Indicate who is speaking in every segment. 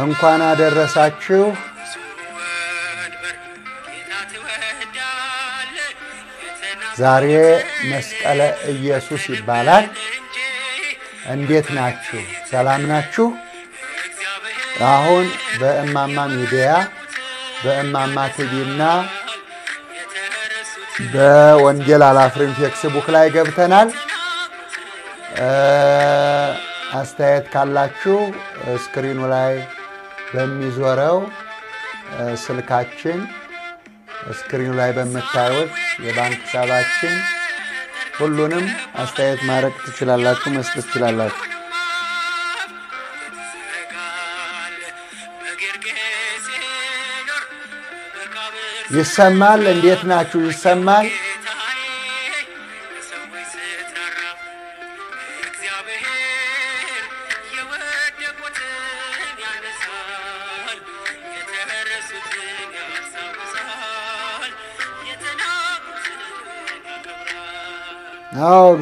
Speaker 1: እንኳን አደረሳችሁ። ዛሬ መስቀለ ኢየሱስ ይባላል። እንዴት ናችሁ? ሰላም ናችሁ? አሁን በእማማ ሚዲያ በእማማ ቲቪና በወንጌል አላፍርም ፌክስቡክ ላይ ገብተናል። አስተያየት ካላችሁ ስክሪኑ ላይ በሚዞረው ስልካችን ስክሪኑ ላይ በምታዩት የባንክ ሂሳባችን ሁሉንም አስተያየት ማድረግ ትችላላችሁ፣ መስጠት ትችላላችሁ። ይሰማል። እንዴት ናችሁ? ይሰማል።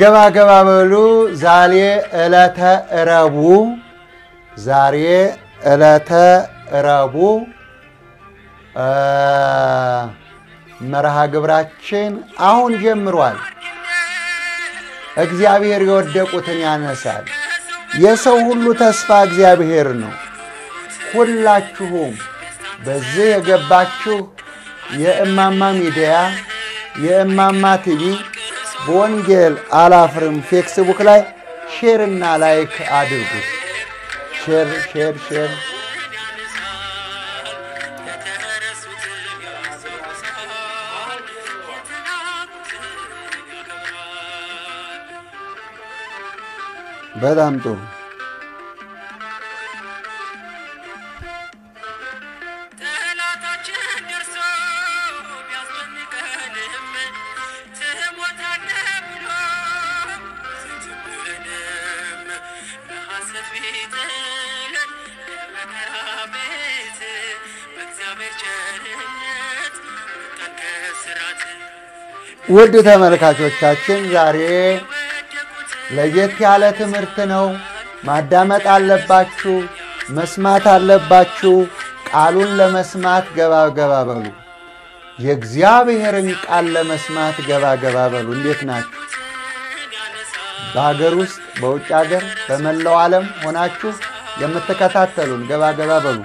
Speaker 1: ገባ ገባ በሉ። ዛሬ ዕለተ ረቡ ዛሬ ዕለተ ረቡ መርሃ ግብራችን አሁን ጀምሯል። እግዚአብሔር የወደቁትን ያነሳል። የሰው ሁሉ ተስፋ እግዚአብሔር ነው። ሁላችሁም በዚህ የገባችሁ የእማማ ሚዲያ የእማማ ቲቪ በወንጌል አላፍርም ፌክስቡክ ላይ ሼርና ላይክ አድርጉት። ሼር ሼር ሼር በጣም ጥሩ። ውድ ተመልካቾቻችን ዛሬ ለየት ያለ ትምህርት ነው። ማዳመጥ አለባችሁ፣ መስማት አለባችሁ። ቃሉን ለመስማት ገባ ገባ በሉ። የእግዚአብሔርን ቃል ለመስማት ገባ ገባ በሉ። እንዴት ናችሁ? በሀገር ውስጥ በውጭ ሀገር በመላው ዓለም ሆናችሁ የምትከታተሉን ገባ ገባ በሉ።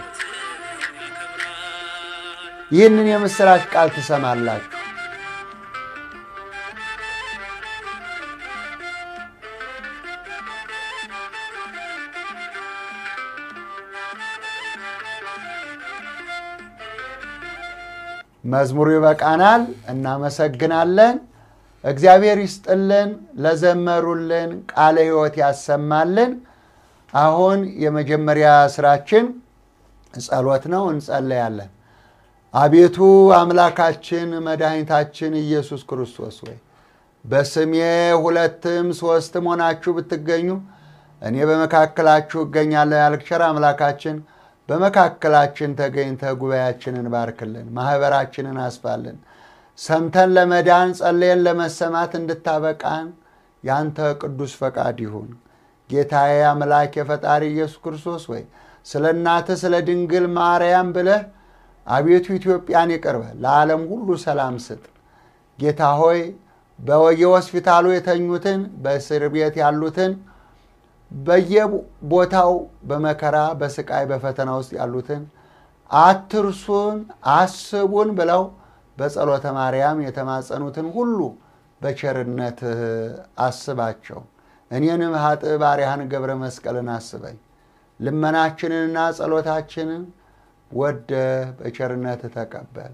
Speaker 1: ይህንን የምሥራች ቃል ትሰማላችሁ። መዝሙሩ ይበቃናል። እናመሰግናለን። እግዚአብሔር ይስጥልን። ለዘመሩልን ቃለ ሕይወት ያሰማልን። አሁን የመጀመሪያ ስራችን ጸሎት ነው። እንጸለያለን። አቤቱ አምላካችን መድኃኒታችን ኢየሱስ ክርስቶስ ወይ በስሜ ሁለትም ሶስትም ሆናችሁ ብትገኙ እኔ በመካከላችሁ እገኛለሁ ያልክቸር አምላካችን በመካከላችን ተገኝተ ጉባኤያችንን ባርክልን፣ ማኅበራችንን አስፋልን። ሰምተን ለመዳን ጸለየን ለመሰማት እንድታበቃን ያንተ ቅዱስ ፈቃድ ይሁን። ጌታዬ አምላክ የፈጣሪ ኢየሱስ ክርስቶስ ወይ ስለ እናተ ስለ ድንግል ማርያም ብለህ አቤቱ ኢትዮጵያን ይቅርበ ለዓለም ሁሉ ሰላም ስጥ። ጌታ ሆይ በየሆስፒታሉ የተኙትን በእስር ቤት ያሉትን በየቦታው በመከራ በስቃይ በፈተና ውስጥ ያሉትን አትርሱን አስቡን ብለው በጸሎተ ማርያም የተማጸኑትን ሁሉ በቸርነት አስባቸው። እኔንም ሀጥ ባሪያህን ገብረ መስቀልን አስበኝ። ልመናችንንና ጸሎታችንን ወደ በቸርነት ተቀበል።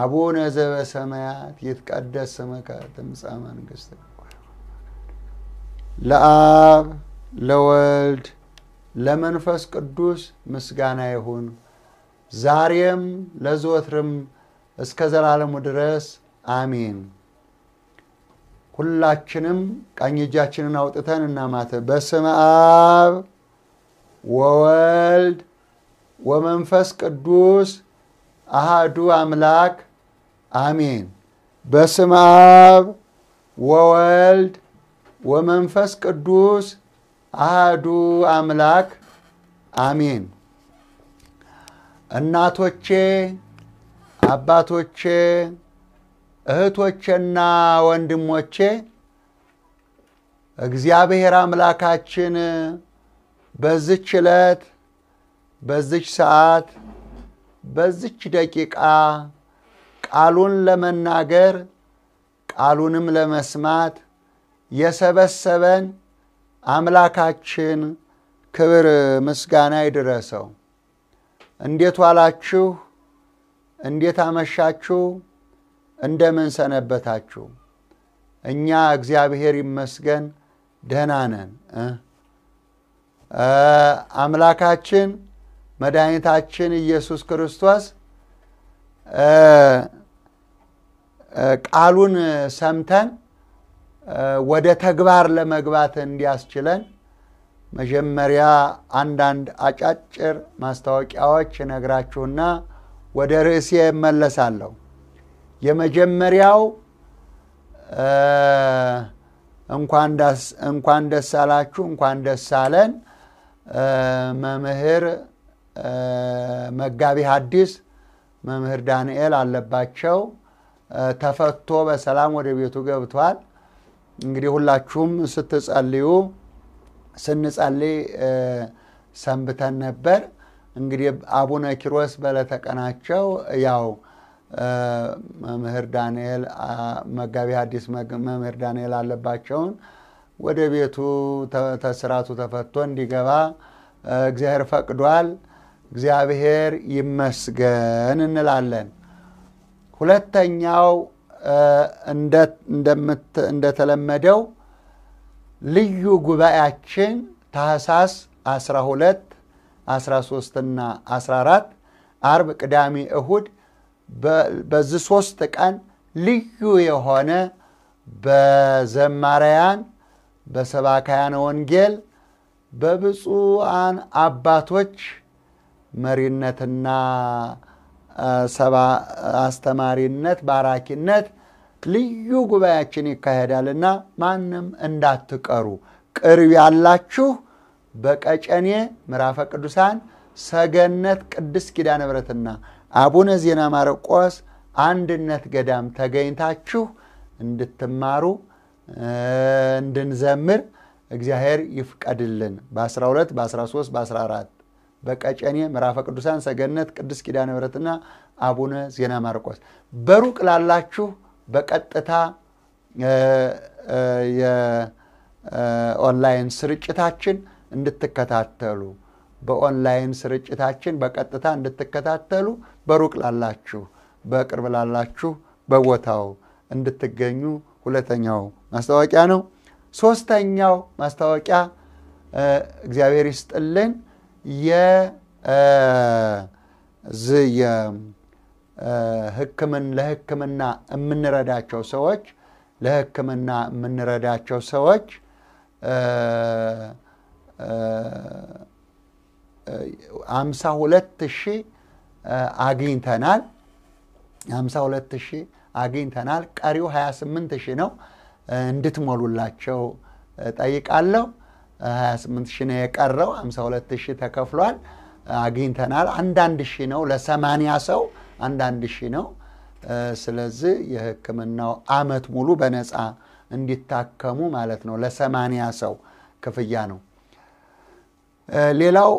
Speaker 1: አቡነ ዘበሰማያት ይትቀደስ ስምከ ትምጻእ መንግሥትከ ለአብ ለወልድ ለመንፈስ ቅዱስ ምስጋና ይሁን ዛሬም ለዘወትርም እስከ ዘላለሙ ድረስ አሚን ሁላችንም ቀኝ እጃችንን አውጥተን እናማተ በስመ አብ ወወልድ ወመንፈስ ቅዱስ አሃዱ አምላክ አሜን። በስመ አብ ወወልድ ወመንፈስ ቅዱስ አሃዱ አምላክ አሜን። እናቶቼ አባቶቼ እህቶቼና ወንድሞቼ እግዚአብሔር አምላካችን በዝች ዕለት በዝች ሰዓት በዝች ደቂቃ ቃሉን ለመናገር ቃሉንም ለመስማት የሰበሰበን አምላካችን ክብር ምስጋና ይድረሰው። እንዴት ዋላችሁ? እንዴት አመሻችሁ፣ እንደምን ሰነበታችሁ? እኛ እግዚአብሔር ይመስገን ደህና ነን። አምላካችን መድኃኒታችን ኢየሱስ ክርስቶስ ቃሉን ሰምተን ወደ ተግባር ለመግባት እንዲያስችለን መጀመሪያ አንዳንድ አጫጭር ማስታወቂያዎች ነግራችሁና ወደ ርዕሴ እመለሳለሁ። የመጀመሪያው እንኳን ደስ አላችሁ እንኳን ደስ አለን መምህር መጋቢ ሐዲስ መምህር ዳንኤል አለባቸው ተፈቶ በሰላም ወደ ቤቱ ገብቷል። እንግዲህ ሁላችሁም ስትጸልዩ ስንጸልይ ሰንብተን ነበር። እንግዲህ አቡነ ኪሮስ በለተቀናቸው ያው መምህር ዳንኤል መጋቢ ሐዲስ መምህር ዳንኤል አለባቸውን ወደ ቤቱ ተስራቱ ተፈቶ እንዲገባ እግዚአብሔር ፈቅዷል። እግዚአብሔር ይመስገን እንላለን። ሁለተኛው እንደተለመደው ልዩ ጉባኤያችን ታህሳስ 12 13ና 14 አርብ፣ ቅዳሜ፣ እሁድ በዚህ ሶስት ቀን ልዩ የሆነ በዘማርያን በሰባካያን ወንጌል በብፁዓን አባቶች መሪነትና አስተማሪነት ባራኪነት ልዩ ጉባኤያችን ይካሄዳልና ማንም እንዳትቀሩ ቅርብ ያላችሁ በቀጨኔ ምዕራፈ ቅዱሳን ሰገነት ቅድስ ኪዳ ምሕረትና አቡነ ዜና ማርቆስ አንድነት ገዳም ተገኝታችሁ እንድትማሩ እንድንዘምር እግዚአብሔር ይፍቀድልን። በ12 በ13 በ14 በቀጨኔ ምራፈ ቅዱሳን ሰገነት ቅድስ ኪዳነ ምሕረትና አቡነ ዜና ማርቆስ በሩቅ ላላችሁ በቀጥታ የኦንላይን ስርጭታችን እንድትከታተሉ በኦንላይን ስርጭታችን በቀጥታ እንድትከታተሉ በሩቅ ላላችሁ፣ በቅርብ ላላችሁ በቦታው እንድትገኙ ሁለተኛው ማስታወቂያ ነው። ሶስተኛው ማስታወቂያ እግዚአብሔር ይስጥልን ህክምን ለህክምና የምንረዳቸው ሰዎች ለህክምና የምንረዳቸው ሰዎች አምሳ ሁለት ሺ አግኝተናል። አምሳ ሁለት ሺ አግኝተናል። ቀሪው ስምንት ሺ ነው እንድትሞሉላቸው ጠይቃለሁ። 28 ሺ ነው የቀረው። 52 ሺ ተከፍሏል፣ አግኝተናል። አንዳንድ ሺ ነው ለሰማንያ ሰው አንዳንድ ሺ ነው። ስለዚህ የህክምናው አመት ሙሉ በነፃ እንዲታከሙ ማለት ነው። ለሰማንያ ሰው ክፍያ ነው። ሌላው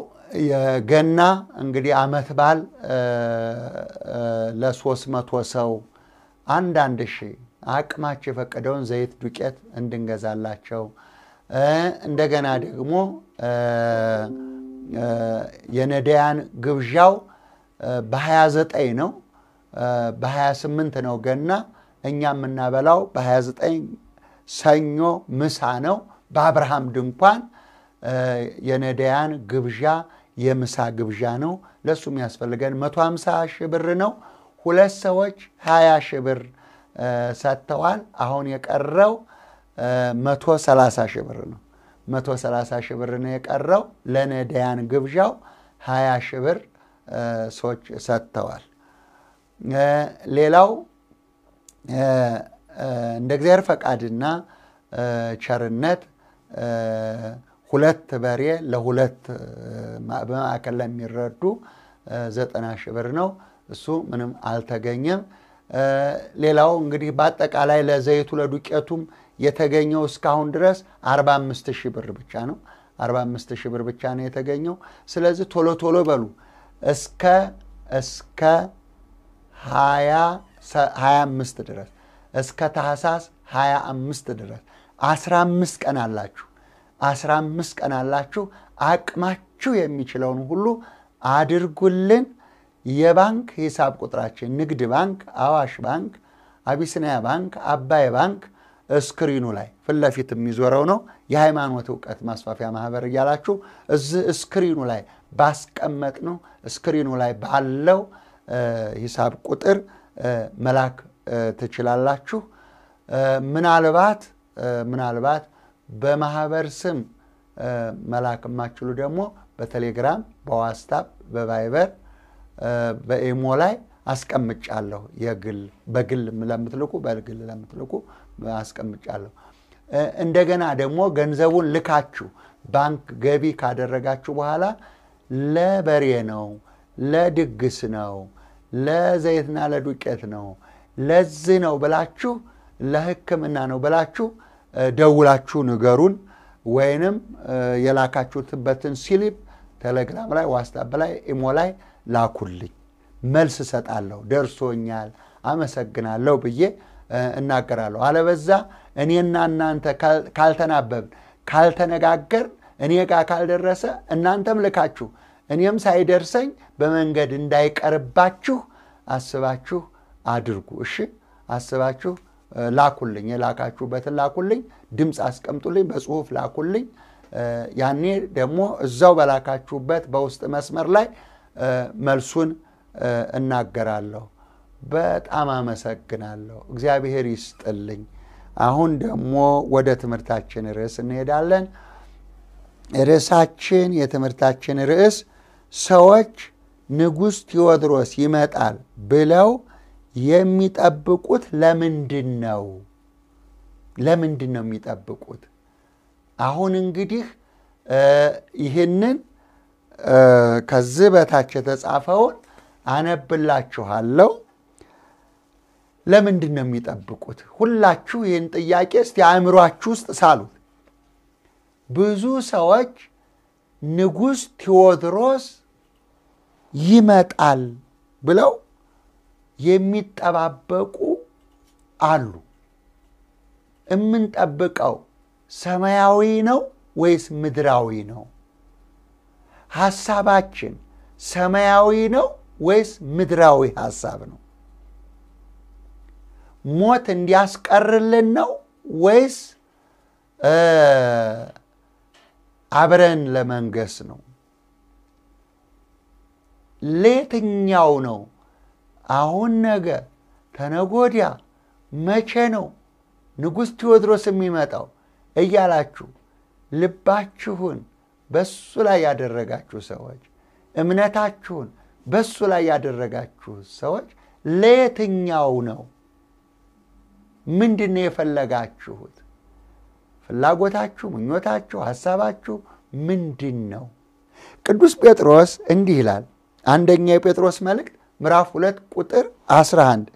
Speaker 1: የገና እንግዲህ ዓመት በዓል ለሶስት መቶ ሰው አንዳንድ ሺህ አቅማቸው የፈቀደውን ዘይት፣ ዱቄት እንድንገዛላቸው እንደገና ደግሞ የነዳያን ግብዣው በ29 ነው፣ በ28 ነው ገና እኛ የምናበላው በ29 ሰኞ ምሳ ነው በአብርሃም ድንኳን የነዳያን ግብዣ የምሳ ግብዣ ነው። ለሱ የሚያስፈልገን 150 ሺህ ብር ነው። ሁለት ሰዎች 20 ሺህ ብር ሰጥተዋል። አሁን የቀረው 130 ሺህ ብር ነው። 130 ሺህ ብር ነው የቀረው። ለነዳያን ግብዣው 20 ሺህ ብር ሰዎች ሰጥተዋል። ሌላው እንደ እግዚአብሔር ፈቃድና ቸርነት ሁለት በሬ ለሁለት በማዕከል የሚረዱ ዘጠና ሺህ ብር ነው። እሱ ምንም አልተገኘም። ሌላው እንግዲህ በአጠቃላይ ለዘይቱ ለዱቄቱም የተገኘው እስካሁን ድረስ 45 ሺህ ብር ብቻ ነው። 45 ሺህ ብር ብቻ ነው የተገኘው። ስለዚህ ቶሎ ቶሎ በሉ እስከ እስከ 25 ድረስ እስከ ታህሳስ 25 ድረስ 15 ቀን አላችሁ። አስራ አምስት ቀን አላችሁ። አቅማችሁ የሚችለውን ሁሉ አድርጉልን። የባንክ ሂሳብ ቁጥራችን ንግድ ባንክ፣ አዋሽ ባንክ፣ አቢሲኒያ ባንክ፣ አባይ ባንክ እስክሪኑ ላይ ፊት ለፊት የሚዞረው ነው። የሃይማኖት እውቀት ማስፋፊያ ማህበር እያላችሁ እዚህ እስክሪኑ ላይ ባስቀመጥ ነው እስክሪኑ ላይ ባለው ሂሳብ ቁጥር መላክ ትችላላችሁ። ምናልባት ምናልባት በማህበር ስም መላክ የማችሉ ደግሞ በቴሌግራም፣ በዋትስአፕ፣ በቫይበር፣ በኤሞ ላይ አስቀምጫለሁ። የግል በግል ለምትልኩ በግል ለምትልኩ አስቀምጫለሁ። እንደገና ደግሞ ገንዘቡን ልካችሁ ባንክ ገቢ ካደረጋችሁ በኋላ ለበሬ ነው፣ ለድግስ ነው፣ ለዘይትና ለዱቄት ነው፣ ለዚህ ነው ብላችሁ ለህክምና ነው ብላችሁ ደውላችሁ ንገሩን ወይንም የላካችሁትበትን ሲሊፕ ቴሌግራም ላይ ዋስታፕ ላይ ኢሞ ላይ ላኩልኝ፣ መልስ እሰጣለሁ። ደርሶኛል፣ አመሰግናለሁ ብዬ እናገራለሁ። አለበዛ እኔና እናንተ ካልተናበብን ካልተነጋገር እኔ ጋ ካልደረሰ እናንተም ልካችሁ እኔም ሳይደርሰኝ በመንገድ እንዳይቀርባችሁ አስባችሁ አድርጉ። እሺ አስባችሁ ላኩልኝ፣ የላካችሁበትን ላኩልኝ፣ ድምፅ አስቀምጡልኝ፣ በጽሁፍ ላኩልኝ። ያኔ ደግሞ እዛው በላካችሁበት በውስጥ መስመር ላይ መልሱን እናገራለሁ። በጣም አመሰግናለሁ። እግዚአብሔር ይስጥልኝ። አሁን ደግሞ ወደ ትምህርታችን ርዕስ እንሄዳለን። ርዕሳችን የትምህርታችን ርዕስ ሰዎች ንጉሥ ቴዎድሮስ ይመጣል ብለው የሚጠብቁት ለምንድን ነው? ለምንድን ነው የሚጠብቁት? አሁን እንግዲህ ይህንን ከዚህ በታች የተጻፈውን አነብላችኋለው ለምንድን ነው የሚጠብቁት? ሁላችሁ ይህን ጥያቄ እስቲ አእምሯችሁ ውስጥ ሳሉት። ብዙ ሰዎች ንጉሥ ቴዎድሮስ ይመጣል ብለው የሚጠባበቁ አሉ። የምንጠብቀው ሰማያዊ ነው ወይስ ምድራዊ ነው? ሐሳባችን ሰማያዊ ነው ወይስ ምድራዊ ሐሳብ ነው? ሞት እንዲያስቀርልን ነው ወይስ አብረን ለመንገስ ነው? ለየትኛው ነው አሁን፣ ነገ፣ ተነጎዲያ መቼ ነው ንጉሥ ቴዎድሮስ የሚመጣው እያላችሁ ልባችሁን በሱ ላይ ያደረጋችሁ ሰዎች እምነታችሁን በሱ ላይ ያደረጋችሁ ሰዎች ለየትኛው ነው? ምንድን ነው የፈለጋችሁት? ፍላጎታችሁ፣ ምኞታችሁ፣ ሐሳባችሁ ምንድን ነው? ቅዱስ ጴጥሮስ እንዲህ ይላል። አንደኛ የጴጥሮስ መልእክት ምዕራፍ ሁለት ቁጥር 11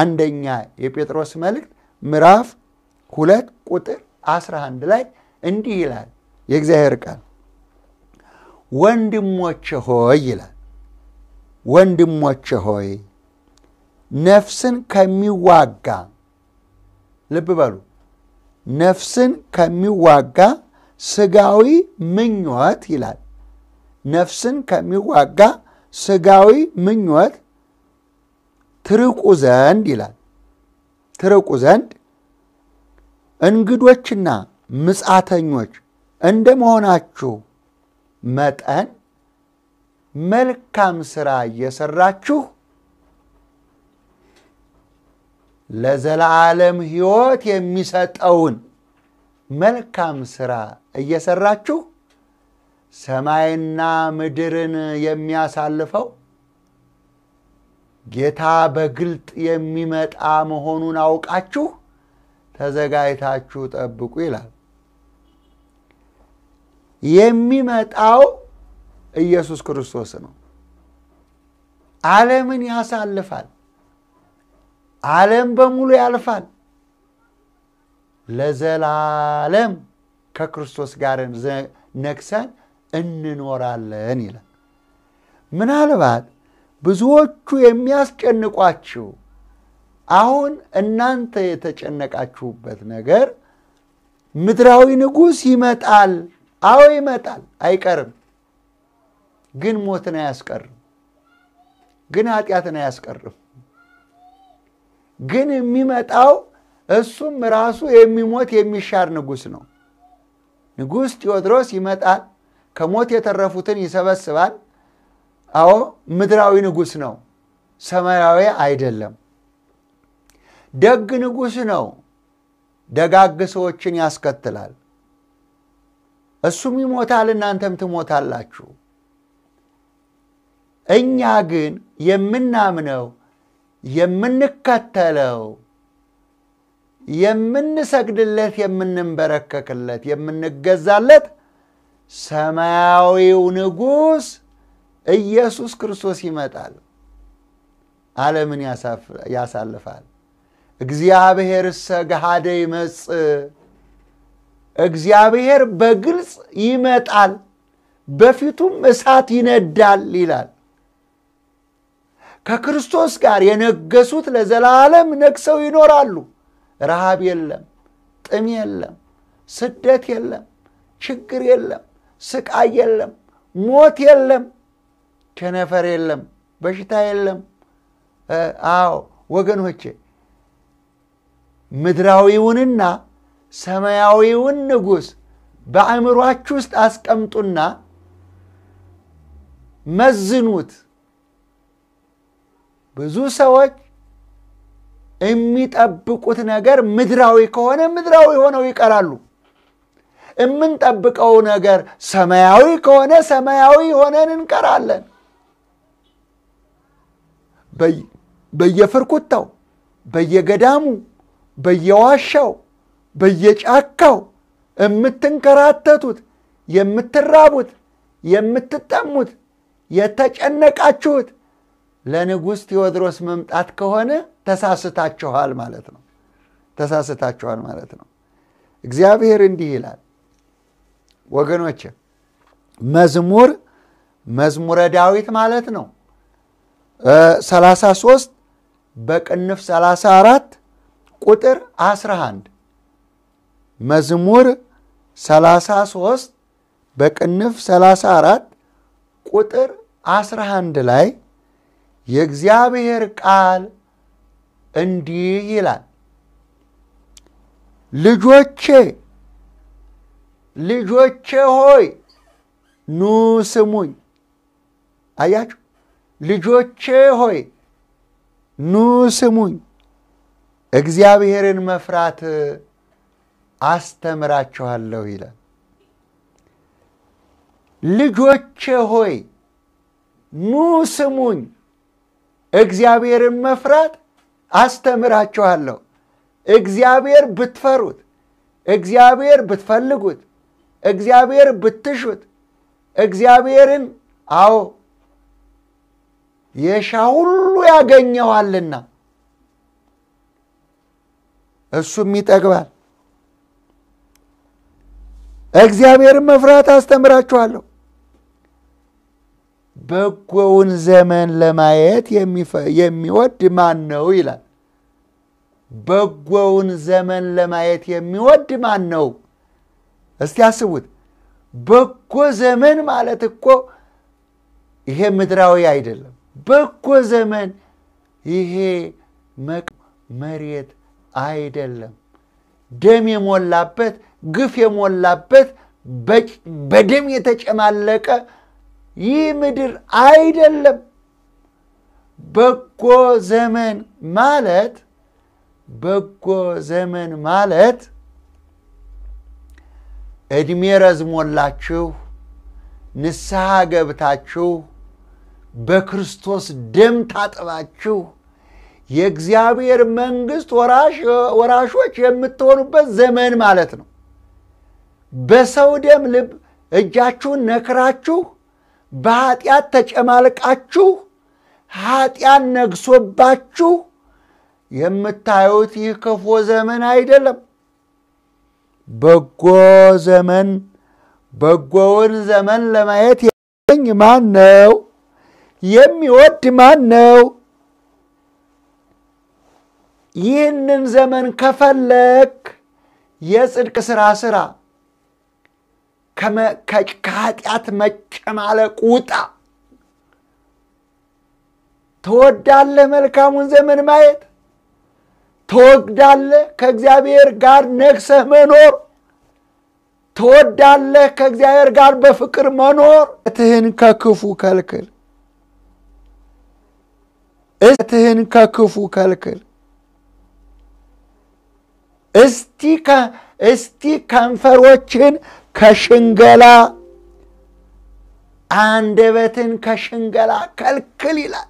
Speaker 1: አንደኛ የጴጥሮስ መልእክት ምዕራፍ ሁለት ቁጥር 11 ላይ እንዲህ ይላል የእግዚአብሔር ቃል ወንድሞች ሆይ ይላል ወንድሞች ሆይ ነፍስን ከሚዋጋ ልብ በሉ ነፍስን ከሚዋጋ ስጋዊ ምኞት ይላል ነፍስን ከሚዋጋ ስጋዊ ምኞት ትርቁ ዘንድ ይላል። ትርቁ ዘንድ እንግዶችና ምጻተኞች እንደ መሆናችሁ መጠን መልካም ሥራ እየሠራችሁ ለዘላለም ሕይወት የሚሰጠውን መልካም ሥራ እየሠራችሁ ሰማይና ምድርን የሚያሳልፈው ጌታ በግልጥ የሚመጣ መሆኑን አውቃችሁ ተዘጋጅታችሁ ጠብቁ ይላል። የሚመጣው ኢየሱስ ክርስቶስ ነው። ዓለምን ያሳልፋል። ዓለም በሙሉ ያልፋል። ለዘላለም ከክርስቶስ ጋር ነግሰን እንኖራለን ይላል። ምናልባት ብዙዎቹ የሚያስጨንቋችሁ አሁን እናንተ የተጨነቃችሁበት ነገር ምድራዊ ንጉሥ ይመጣል። አዎ ይመጣል፣ አይቀርም። ግን ሞትን አያስቀርም። ግን ኃጢአትን አያስቀርም። ግን የሚመጣው እሱም ራሱ የሚሞት የሚሻር ንጉሥ ነው። ንጉሥ ቴዎድሮስ ይመጣል። ከሞት የተረፉትን ይሰበስባል። አዎ ምድራዊ ንጉሥ ነው፣ ሰማያዊ አይደለም። ደግ ንጉሥ ነው፣ ደጋግ ሰዎችን ያስከትላል። እሱም ይሞታል፣ እናንተም ትሞታላችሁ። እኛ ግን የምናምነው የምንከተለው የምንሰግድለት፣ የምንንበረከክለት፣ የምንገዛለት ሰማያዊው ንጉሥ ኢየሱስ ክርስቶስ ይመጣል፣ ዓለምን ያሳልፋል። እግዚአብሔርሰ ሰገሃደ ይመጽ እግዚአብሔር በግልጽ ይመጣል፣ በፊቱም እሳት ይነዳል ይላል። ከክርስቶስ ጋር የነገሱት ለዘላለም ነግሰው ይኖራሉ። ረሃብ የለም፣ ጥም የለም፣ ስደት የለም፣ ችግር የለም። ስቃይ የለም፣ ሞት የለም፣ ቸነፈር የለም፣ በሽታ የለም። አዎ ወገኖቼ ምድራዊውንና ሰማያዊውን ንጉሥ በአእምሯችሁ ውስጥ አስቀምጡና መዝኑት። ብዙ ሰዎች የሚጠብቁት ነገር ምድራዊ ከሆነ ምድራዊ ሆነው ይቀራሉ። የምንጠብቀው ነገር ሰማያዊ ከሆነ ሰማያዊ ሆነን እንቀራለን። በየፍርኩታው፣ በየገዳሙ፣ በየዋሻው፣ በየጫካው የምትንከራተቱት፣ የምትራቡት፣ የምትጠሙት፣ የተጨነቃችሁት ለንጉሥ ቴዎድሮስ መምጣት ከሆነ ተሳስታችኋል ማለት ነው። ተሳስታችኋል ማለት ነው። እግዚአብሔር እንዲህ ይላል ወገኖች መዝሙር መዝሙረ ዳዊት ማለት ነው። 33 በቅንፍ 34 ቁጥር 11 መዝሙር 33 በቅንፍ 34 ቁጥር 11 ላይ የእግዚአብሔር ቃል እንዲህ ይላል ልጆቼ ልጆቼ ሆይ ኑ ስሙኝ። አያችሁ፣ ልጆቼ ሆይ ኑ ስሙኝ፣ እግዚአብሔርን መፍራት አስተምራችኋለሁ ይላል። ልጆቼ ሆይ ኑ ስሙኝ፣ እግዚአብሔርን መፍራት አስተምራችኋለሁ። እግዚአብሔር ብትፈሩት፣ እግዚአብሔር ብትፈልጉት እግዚአብሔር ብትሹት እግዚአብሔርን አዎ የሻ ሁሉ ያገኘዋልና እሱም ይጠግባል። እግዚአብሔርን መፍራት አስተምራችኋለሁ፣ በጎውን ዘመን ለማየት የሚወድ ማን ነው ይላል። በጎውን ዘመን ለማየት የሚወድ ማን ነው? እስቲ አስቡት። በጎ ዘመን ማለት እኮ ይሄ ምድራዊ አይደለም። በጎ ዘመን ይሄ መሬት አይደለም። ደም የሞላበት ግፍ የሞላበት በደም የተጨማለቀ ይህ ምድር አይደለም። በጎ ዘመን ማለት በጎ ዘመን ማለት ዕድሜ ረዝሞላችሁ ንስሐ ገብታችሁ በክርስቶስ ደም ታጥባችሁ የእግዚአብሔር መንግሥት ወራሾች የምትሆኑበት ዘመን ማለት ነው። በሰው ደም ልብ እጃችሁን ነክራችሁ በኃጢአት ተጨማልቃችሁ ኃጢአት ነግሶባችሁ የምታዩት ይህ ክፉ ዘመን አይደለም። በጎ ዘመን በጎውን ዘመን ለማየት የሚገኝ ማን ነው? የሚወድ ማን ነው? ይህንን ዘመን ከፈለክ የጽድቅ ስራ ስራ፣ ከኃጢአት መጨማለቅ ውጣ። ትወዳለህ መልካሙን ዘመን ማየት ትወግዳለህ። ከእግዚአብሔር ጋር ነግሰህ መኖር ትወዳለህ። ከእግዚአብሔር ጋር በፍቅር መኖር እትህን ከክፉ ከልክል እትህን ከክፉ ከልክል። እስቲ እስቲ ከንፈሮችን ከሽንገላ አንደበትን ከሽንገላ ከልክል ይላል።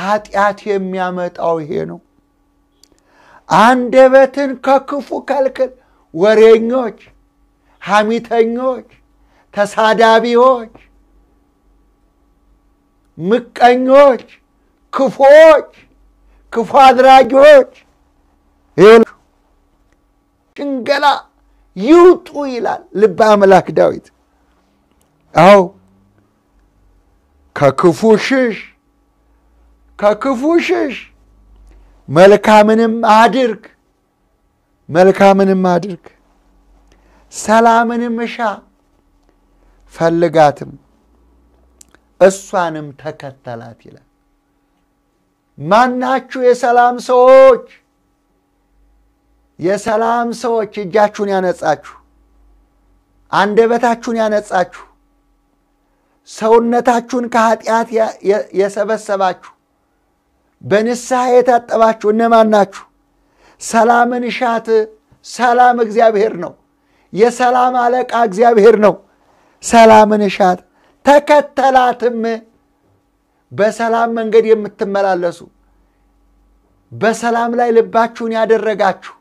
Speaker 1: ኃጢአት የሚያመጣው ይሄ ነው። አንደበትን ከክፉ ከልክል። ወሬኞች፣ ሐሚተኞች፣ ተሳዳቢዎች፣ ምቀኞች፣ ክፎች፣ ክፉ አድራጊዎች ሽንገላ ይውጡ ይላል ልበ አምላክ ዳዊት። አዎ ከክፉ ሽሽ ከክፉ ሽሽ፣ መልካምንም አድርግ መልካምንም አድርግ። ሰላምንም እሻ ፈልጋትም፣ እሷንም ተከተላት ይላል። ማናችሁ የሰላም ሰዎች የሰላም ሰዎች እጃችሁን ያነጻችሁ፣ አንደበታችሁን ያነጻችሁ፣ ሰውነታችሁን ከኃጢአት የሰበሰባችሁ በንስሐ የታጠባችሁ እነማን ናችሁ? ሰላምን እሻት። ሰላም እግዚአብሔር ነው። የሰላም አለቃ እግዚአብሔር ነው። ሰላምን እሻት ተከተላትም። በሰላም መንገድ የምትመላለሱ በሰላም ላይ ልባችሁን ያደረጋችሁ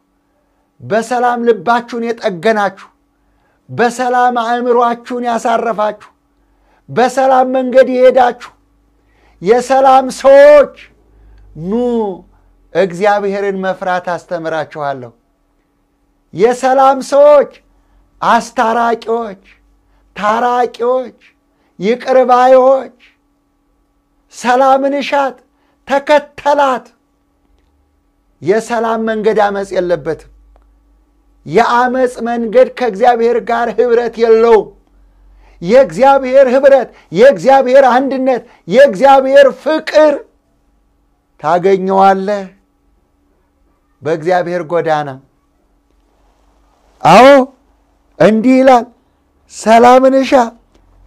Speaker 1: በሰላም ልባችሁን የጠገናችሁ በሰላም አእምሯችሁን ያሳረፋችሁ በሰላም መንገድ የሄዳችሁ የሰላም ሰዎች ኑ እግዚአብሔርን መፍራት አስተምራችኋለሁ። የሰላም ሰዎች፣ አስታራቂዎች፣ ታራቂዎች፣ ይቅርባዮች፣ ሰላምን እሻት ተከተላት። የሰላም መንገድ አመፅ የለበትም። የአመፅ መንገድ ከእግዚአብሔር ጋር ኅብረት የለውም። የእግዚአብሔር ኅብረት፣ የእግዚአብሔር አንድነት፣ የእግዚአብሔር ፍቅር ታገኘዋለህ በእግዚአብሔር ጎዳና። አዎ እንዲህ ይላል፣ ሰላምን እሻ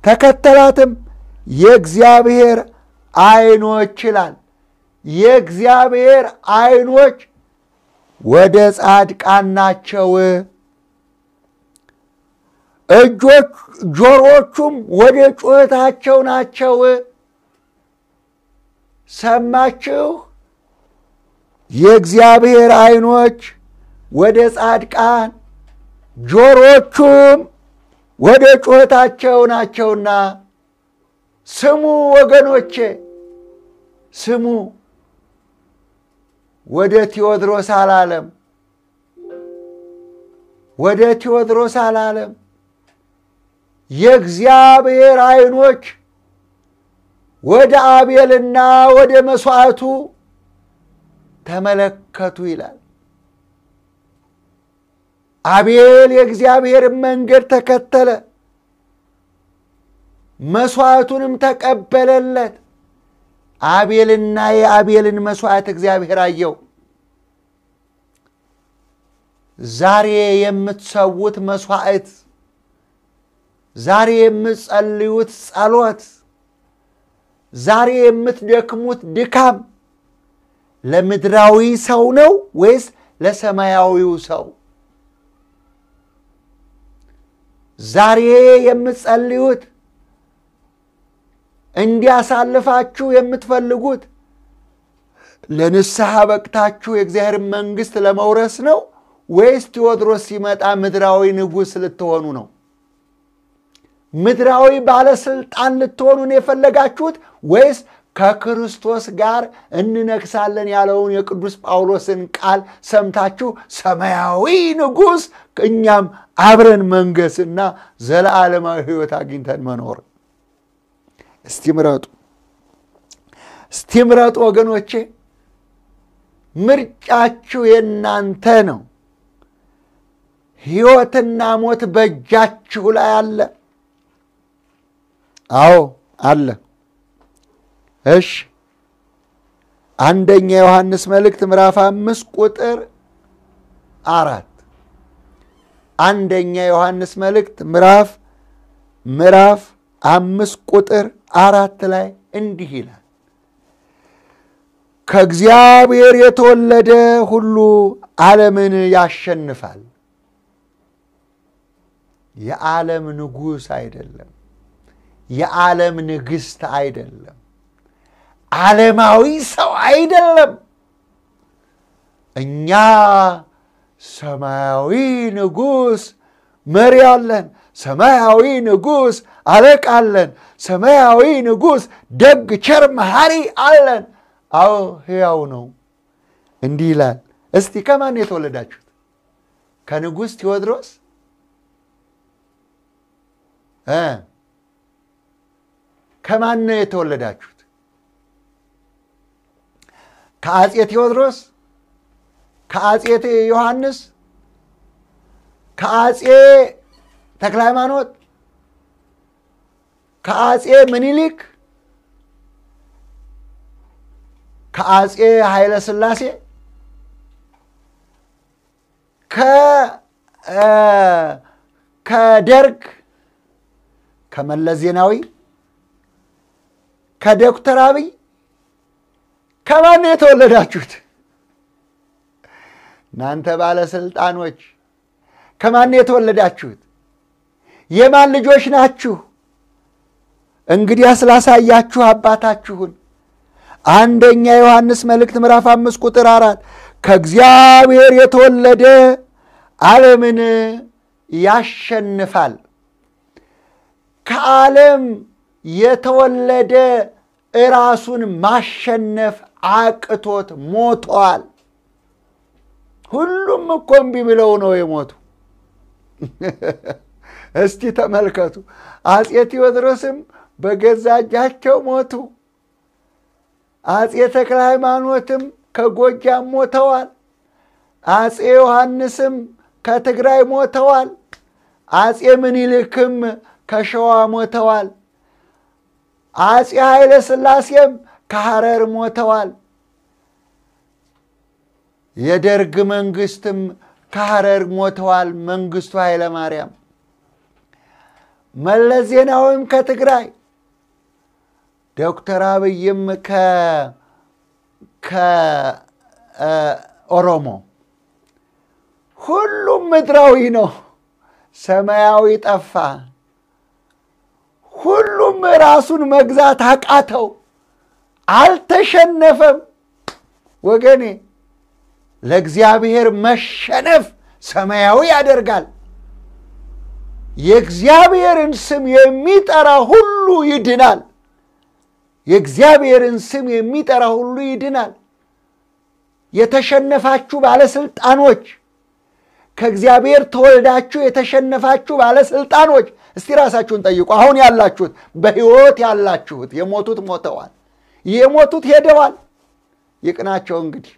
Speaker 1: ተከተላትም፣ የእግዚአብሔር አይኖች ይላል የእግዚአብሔር አይኖች ወደ ጻድቃን ናቸው፣ እጆች ጆሮቹም ወደ ጩኸታቸው ናቸው። ሰማችሁ? የእግዚአብሔር ዐይኖች ወደ ጻድቃን ጆሮቹም ወደ ጩኸታቸው ናቸውና ስሙ ወገኖቼ ስሙ። ወደ ቴዎድሮስ አላለም፣ ወደ ቴዎድሮስ አላለም። የእግዚአብሔር ዐይኖች ወደ አቤልና ወደ መሥዋዕቱ ተመለከቱ ይላል። አቤል የእግዚአብሔርን መንገድ ተከተለ፣ መስዋዕቱንም ተቀበለለት። አቤልና የአቤልን መስዋዕት እግዚአብሔር አየው። ዛሬ የምትሰዉት መስዋዕት ዛሬ የምትጸልዩት ጸሎት፣ ዛሬ የምትደክሙት ድካም ለምድራዊ ሰው ነው ወይስ ለሰማያዊው ሰው? ዛሬ የምትጸልዩት እንዲያሳልፋችሁ የምትፈልጉት ለንስሐ በቅታችሁ የእግዚአብሔር መንግሥት ለመውረስ ነው ወይስ ቴዎድሮስ ሲመጣ ምድራዊ ንጉሥ ልትሆኑ ነው? ምድራዊ ባለስልጣን ልትሆኑ የፈለጋችሁት ወይስ ከክርስቶስ ጋር እንነግሳለን ያለውን የቅዱስ ጳውሎስን ቃል ሰምታችሁ ሰማያዊ ንጉሥ እኛም አብረን መንገስና ዘለዓለማዊ ሕይወት አግኝተን መኖር እስቲ ምረጡ፣ እስቲ ምረጡ ወገኖቼ። ምርጫችሁ የእናንተ ነው። ሕይወትና ሞት በእጃችሁ ላይ አለ። አዎ አለ። እሺ አንደኛ ዮሐንስ መልእክት ምዕራፍ አምስት ቁጥር አራት አንደኛ ዮሐንስ መልእክት ምዕራፍ ምዕራፍ አምስት ቁጥር አራት ላይ እንዲህ ይላል ከእግዚአብሔር የተወለደ ሁሉ ዓለምን ያሸንፋል። የዓለም ንጉሥ አይደለም። የዓለም ንግሥት አይደለም። ዓለማዊ ሰው አይደለም። እኛ ሰማያዊ ንጉሥ መሪ አለን። ሰማያዊ ንጉሥ አለቃ አለን። ሰማያዊ ንጉሥ ደግ፣ ቸር፣ መሐሪ አለን። አዎ ሕያው ነው። እንዲህ ይላል። እስቲ ከማን የተወለዳችሁት? ከንጉሥ ቴዎድሮስ ከማን ነው የተወለዳችሁት? ከአጼ ቴዎድሮስ፣ ከአጼ ዮሐንስ፣ ከአጼ ተክለ ሃይማኖት፣ ከአጼ ምኒሊክ ከአጼ ኃይለ ስላሴ ከደርግ ከመለስ ዜናዊ ከዶክተር አብይ ከማን የተወለዳችሁት? እናንተ ባለሥልጣኖች ከማን የተወለዳችሁት? የማን ልጆች ናችሁ? እንግዲያ ስላሳያችሁ አባታችሁን አንደኛ ዮሐንስ መልእክት ምዕራፍ አምስት ቁጥር አራት ከእግዚአብሔር የተወለደ ዓለምን ያሸንፋል። ከዓለም የተወለደ ራሱን ማሸነፍ አቅቶት ሞቷል። ሁሉም እኮ እምቢ ብለው ነው የሞቱ። እስቲ ተመልከቱ። አጼ ቴዎድሮስም በገዛ እጃቸው ሞቱ። አጼ ተክለ ሃይማኖትም ከጎጃም ሞተዋል። አጼ ዮሐንስም ከትግራይ ሞተዋል። አጼ ምኒልክም ከሸዋ ሞተዋል። አጼ ኃይለ ሥላሴም ከሐረር ሞተዋል። የደርግ መንግስትም ከሐረር ሞተዋል። መንግስቱ ኃይለማርያም መለስ ዜናዊም ከትግራይ ዶክተር አብይም ከኦሮሞ ሁሉም ምድራዊ ነው። ሰማያዊ ጠፋ። ሁሉም ራሱን መግዛት አቃተው። አልተሸነፈም። ወገኔ ለእግዚአብሔር መሸነፍ ሰማያዊ ያደርጋል። የእግዚአብሔርን ስም የሚጠራ ሁሉ ይድናል። የእግዚአብሔርን ስም የሚጠራ ሁሉ ይድናል። የተሸነፋችሁ ባለስልጣኖች፣ ከእግዚአብሔር ተወልዳችሁ የተሸነፋችሁ ባለስልጣኖች፣ እስቲ ራሳችሁን ጠይቁ። አሁን ያላችሁት በሕይወት ያላችሁት፣ የሞቱት ሞተዋል። የሞቱት ሄደዋል። ይቅናቸው እንግዲህ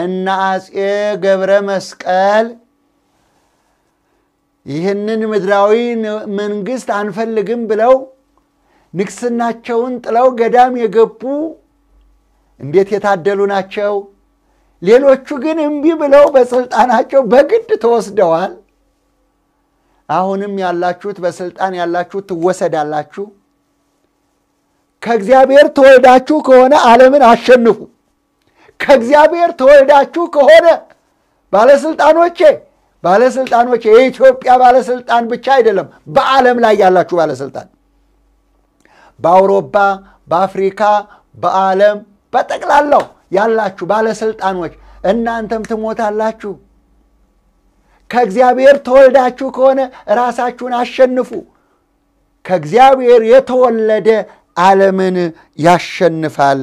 Speaker 1: እና አፄ ገብረ መስቀል ይህንን ምድራዊ መንግስት አንፈልግም ብለው ንግስናቸውን ጥለው ገዳም የገቡ እንዴት የታደሉ ናቸው! ሌሎቹ ግን እምቢ ብለው በስልጣናቸው በግድ ተወስደዋል። አሁንም ያላችሁት በስልጣን ያላችሁት ትወሰዳላችሁ። ከእግዚአብሔር ተወልዳችሁ ከሆነ ዓለምን አሸንፉ። ከእግዚአብሔር ተወልዳችሁ ከሆነ ባለስልጣኖቼ ባለስልጣኖች የኢትዮጵያ ባለስልጣን ብቻ አይደለም፣ በዓለም ላይ ያላችሁ ባለስልጣን፣ በአውሮፓ፣ በአፍሪካ፣ በዓለም በጠቅላላው ያላችሁ ባለስልጣኖች እናንተም ትሞታላችሁ። ከእግዚአብሔር ተወልዳችሁ ከሆነ ራሳችሁን አሸንፉ። ከእግዚአብሔር የተወለደ ዓለምን ያሸንፋል።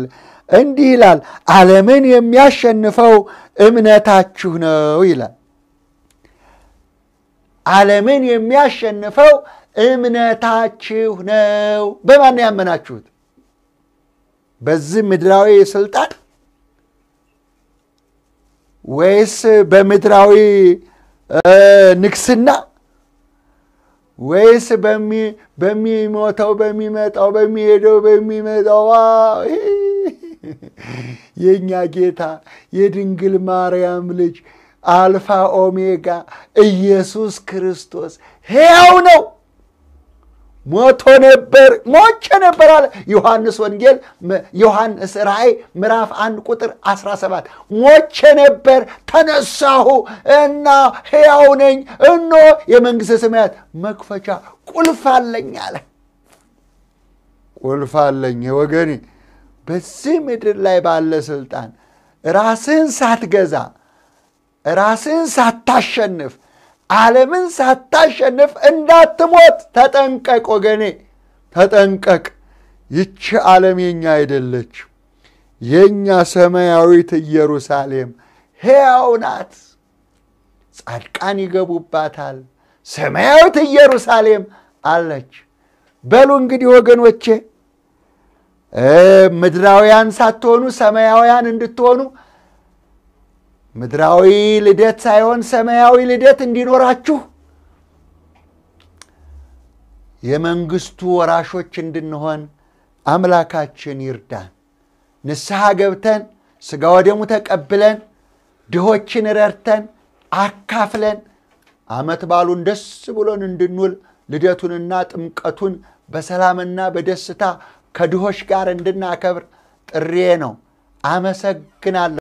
Speaker 1: እንዲህ ይላል፣ ዓለምን የሚያሸንፈው እምነታችሁ ነው ይላል። ዓለምን የሚያሸንፈው እምነታችሁ ነው። በማን ያመናችሁት? በዚህ ምድራዊ ስልጣን ወይስ በምድራዊ ንግስና ወይስ በሚሞተው በሚመጣው በሚሄደው በሚመጣው የእኛ ጌታ የድንግል ማርያም ልጅ አልፋ ኦሜጋ ኢየሱስ ክርስቶስ ሕያው ነው። ሞቶ ነበር ሞቼ ነበር አለ ዮሐንስ ወንጌል ዮሐንስ ራእይ ምዕራፍ አንድ ቁጥር 17 ሞቼ ነበር ተነሳሁ እና ሕያው ነኝ እኖ የመንግሥተ ሰማያት መክፈቻ ቁልፍ አለኝ አለ ቁልፍ አለኝ ወገኔ በዚህ ምድር ላይ ባለ ስልጣን ራስህን ሳትገዛ ራስህን ሳታሸንፍ ዓለምን ሳታሸንፍ እንዳትሞት ተጠንቀቅ ወገኔ፣ ተጠንቀቅ። ይቺ ዓለም የኛ አይደለች። የእኛ ሰማያዊት ኢየሩሳሌም ሕያው ናት። ጻድቃን ይገቡባታል። ሰማያዊት ኢየሩሳሌም አለች። በሉ እንግዲህ ወገኖቼ ምድራውያን ሳትሆኑ ሰማያውያን እንድትሆኑ ምድራዊ ልደት ሳይሆን ሰማያዊ ልደት እንዲኖራችሁ የመንግስቱ ወራሾች እንድንሆን አምላካችን ይርዳን። ንስሐ ገብተን ስጋ ወደሙ ተቀብለን ድሆችን ረድተን አካፍለን አመት ባሉን ደስ ብሎን እንድንውል ልደቱንና ጥምቀቱን በሰላምና በደስታ ከድሆች ጋር እንድናከብር ጥሬ ነው። አመሰግናለሁ።